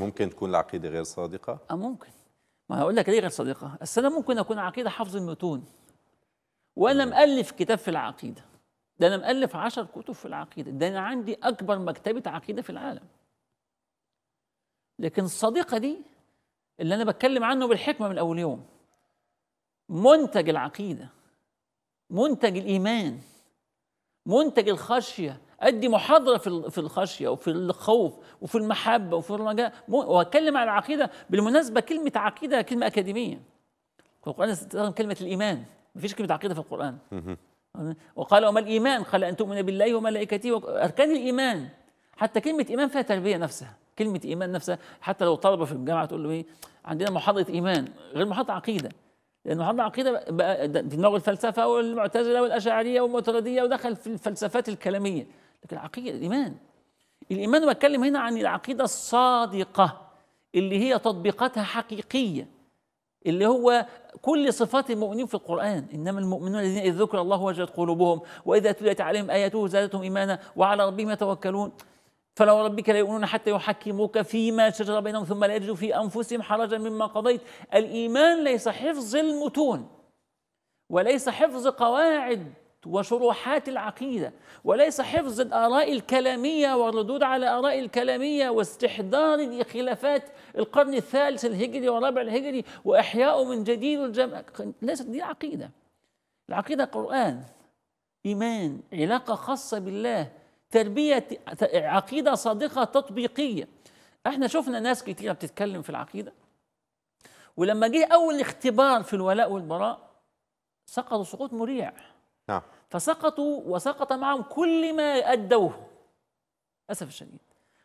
ممكن تكون العقيدة غير صادقة؟ أه ممكن ما هقول لك ليه غير صادقة؟ أصل أنا ممكن أكون عقيدة حفظ المتون وأنا مؤلف كتاب في العقيدة ده أنا مؤلف عشر كتب في العقيدة ده أنا عندي أكبر مكتبة عقيدة في العالم لكن الصديقة دي اللي أنا بتكلم عنه بالحكمة من أول يوم منتج العقيدة منتج الإيمان منتج الخشية ادي محاضره في في الخشيه وفي الخوف وفي المحبه وفي الرجاء واتكلم عن العقيده بالمناسبه كلمه عقيده كلمه اكاديميه القران استخدم كلمه الايمان ما فيش كلمه عقيده في القران وقال وما الايمان قال ان تؤمن بالله وملائكته اركان الايمان حتى كلمه ايمان فيها تربيه نفسها كلمه ايمان نفسها حتى لو طلبه في الجامعه تقول له ايه عندنا محاضره ايمان غير محاضره عقيده لان محاضره عقيده بقى دماغه الفلسفه والمعتزله والاشاعريه والمعترضيه ودخل في الفلسفات الكلاميه لكن العقيدة الإيمان الإيمان بتكلم هنا عن العقيدة الصادقة اللي هي تطبيقاتها حقيقية اللي هو كل صفات المؤمنين في القرآن إنما المؤمنون الذين إذ ذكر الله وجلت قلوبهم وإذا تليت عليهم آياته زادتهم إيمانا وعلى ربهم يتوكلون فلو ربك لا يؤمنون حتى يحكموك فيما شجر بينهم ثم لا يجدوا في أنفسهم حرجا مما قضيت الإيمان ليس حفظ المتون وليس حفظ قواعد وشروحات العقيدة وليس حفظ الآراء الكلامية والردود على آراء الكلامية واستحضار لخلافات القرن الثالث الهجري والرابع الهجري وإحياء من جديد الجمع ليست دي عقيدة العقيدة قرآن إيمان علاقة خاصة بالله تربية عقيدة صادقة تطبيقية احنا شفنا ناس كتير بتتكلم في العقيدة ولما جه أول اختبار في الولاء والبراء سقطوا سقوط مريع نعم فسقطوا وسقط معهم كل ما أدوه أسف الشديد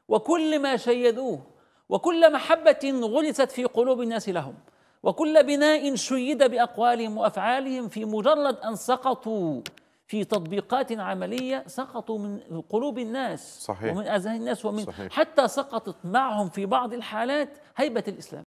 وكل ما شيدوه وكل محبة غلست في قلوب الناس لهم وكل بناء شيد بأقوالهم وأفعالهم في مجرد أن سقطوا في تطبيقات عملية سقطوا من قلوب الناس صحيح. ومن أذهان الناس ومن صحيح. حتى سقطت معهم في بعض الحالات هيبة الإسلام